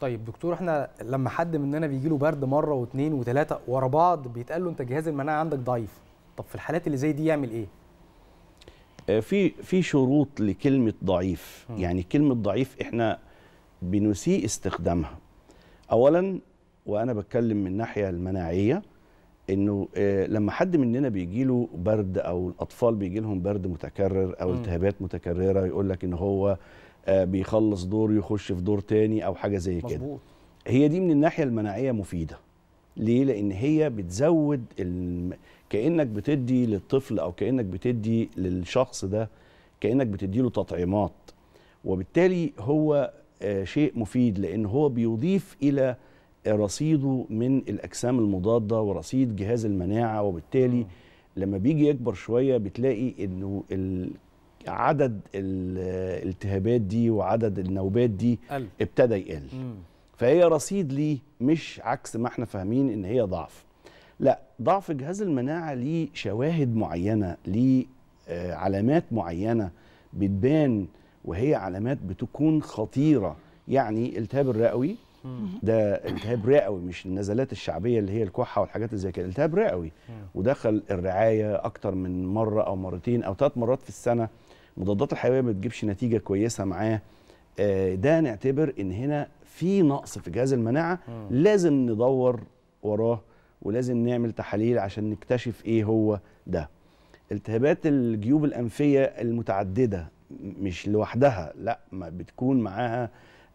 طيب دكتور احنا لما حد مننا بيجي له برد مره واثنين وثلاثه ورا بعض بيتقال له انت جهاز المناعه عندك ضعيف طب في الحالات اللي زي دي يعمل ايه آه، في في شروط لكلمه ضعيف م. يعني كلمه ضعيف احنا بنسيء استخدامها اولا وانا بتكلم من الناحيه المناعيه انه آه، لما حد مننا بيجي له برد او الاطفال بيجي لهم برد متكرر او التهابات متكرره يقول لك ان هو آه، بيخلص دور يخش في دور تاني او حاجه زي كده هي دي من الناحيه المناعيه مفيده ليه لان هي بتزود الم... كانك بتدي للطفل او كانك بتدي للشخص ده كانك بتدي له تطعيمات وبالتالي هو آه، شيء مفيد لان هو بيضيف الى رصيده من الاجسام المضاده ورصيد جهاز المناعه وبالتالي لما بيجي يكبر شويه بتلاقي انه ال... عدد الالتهابات دي وعدد النوبات دي قل. ابتدى يقل فهي رصيد ليه مش عكس ما احنا فاهمين ان هي ضعف لا ضعف جهاز المناعه ليه شواهد معينه ليه آه، علامات معينه بتبان وهي علامات بتكون خطيره يعني التهاب الرئوي ده التهاب رئوي مش النزلات الشعبيه اللي هي الكحه والحاجات اللي زي كده التهاب رئوي ودخل الرعايه اكتر من مره او مرتين او ثلاث مرات في السنه المضادات الحيويه ما بتجيبش نتيجه كويسه معاه آه، ده نعتبر ان هنا في نقص في جهاز المناعه لازم ندور وراه ولازم نعمل تحاليل عشان نكتشف ايه هو ده التهابات الجيوب الانفيه المتعدده مش لوحدها لا ما بتكون معاها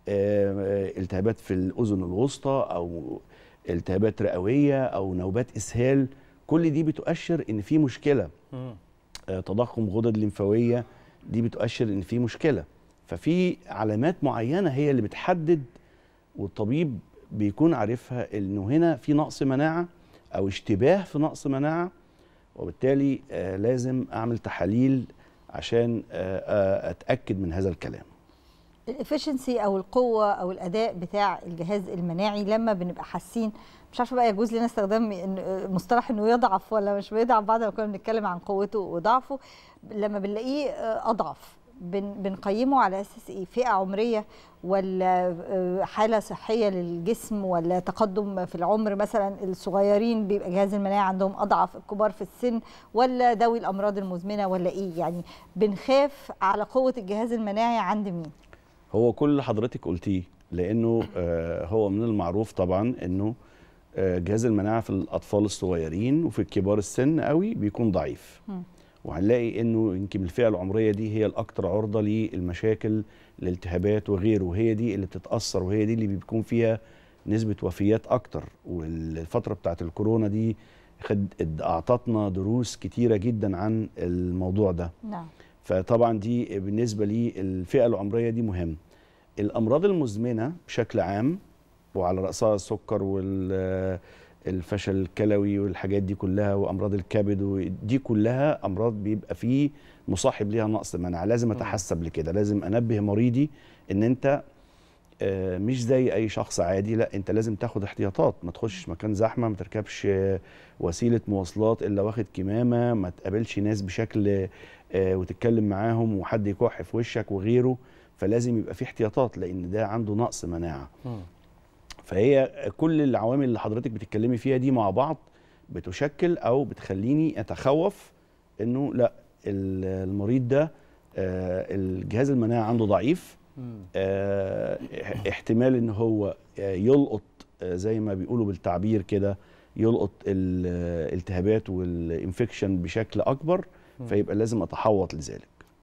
آه، التهابات في الاذن الوسطى او التهابات رئويه او نوبات اسهال كل دي بتؤشر ان في مشكله آه، تضخم غدد ليمفاويه دي بتؤشر ان في مشكله ففي علامات معينه هي اللي بتحدد والطبيب بيكون عارفها انه هنا في نقص مناعه او اشتباه في نقص مناعه وبالتالي آه لازم اعمل تحاليل عشان آه, آه، اتاكد من هذا الكلام الافشنسي او القوه او الاداء بتاع الجهاز المناعي لما بنبقى حاسين مش عارفه بقى يجوز لنا استخدام مصطلح انه يضعف ولا مش بيضعف بعد ما كنا بنتكلم عن قوته وضعفه لما بنلاقيه آه، اضعف بنقيمه على اساس ايه فئه عمريه ولا آه، حاله صحيه للجسم ولا تقدم في العمر مثلا الصغيرين بيبقى جهاز المناعه عندهم اضعف الكبار في السن ولا ذوي الامراض المزمنه ولا ايه يعني بنخاف على قوه الجهاز المناعي عند مين هو كل اللي حضرتك قلتيه لانه آه، هو من المعروف طبعا انه آه، جهاز المناعه في الاطفال الصغيرين وفي الكبار السن قوي بيكون ضعيف وهنلاقي انه يمكن الفئه العمريه دي هي الاكثر عرضه للمشاكل الالتهابات وغيره وهي دي اللي بتتاثر وهي دي اللي بيكون فيها نسبه وفيات اكتر والفتره بتاعت الكورونا دي خد اعطتنا دروس كتيره جدا عن الموضوع ده نعم فطبعا دي بالنسبه للفئه العمريه دي مهم الامراض المزمنه بشكل عام وعلى راسها السكر والفشل الكلوي والحاجات دي كلها وامراض الكبد دي كلها امراض بيبقى فيه مصاحب ليها نقص مناعه لازم اتحسب لكده لازم انبه مريضي ان انت آه، مش زي اي شخص عادي لا انت لازم تاخد احتياطات ما تخشش مكان زحمه ما تركبش آه، وسيله مواصلات الا واخد كمامه ما تقابلش ناس بشكل آه، وتتكلم معاهم وحد يكح في وشك وغيره فلازم يبقى في احتياطات لان ده عنده نقص مناعه فهي كل العوامل اللي حضرتك بتتكلمي فيها دي مع بعض بتشكل او بتخليني اتخوف انه لا المريض ده الجهاز المناعي عنده ضعيف اه احتمال ان هو آه، يلقط آه، زي ما بيقولوا بالتعبير كده يلقط الالتهابات آه، والانفكشن بشكل اكبر فيبقى لازم اتحوط لذلك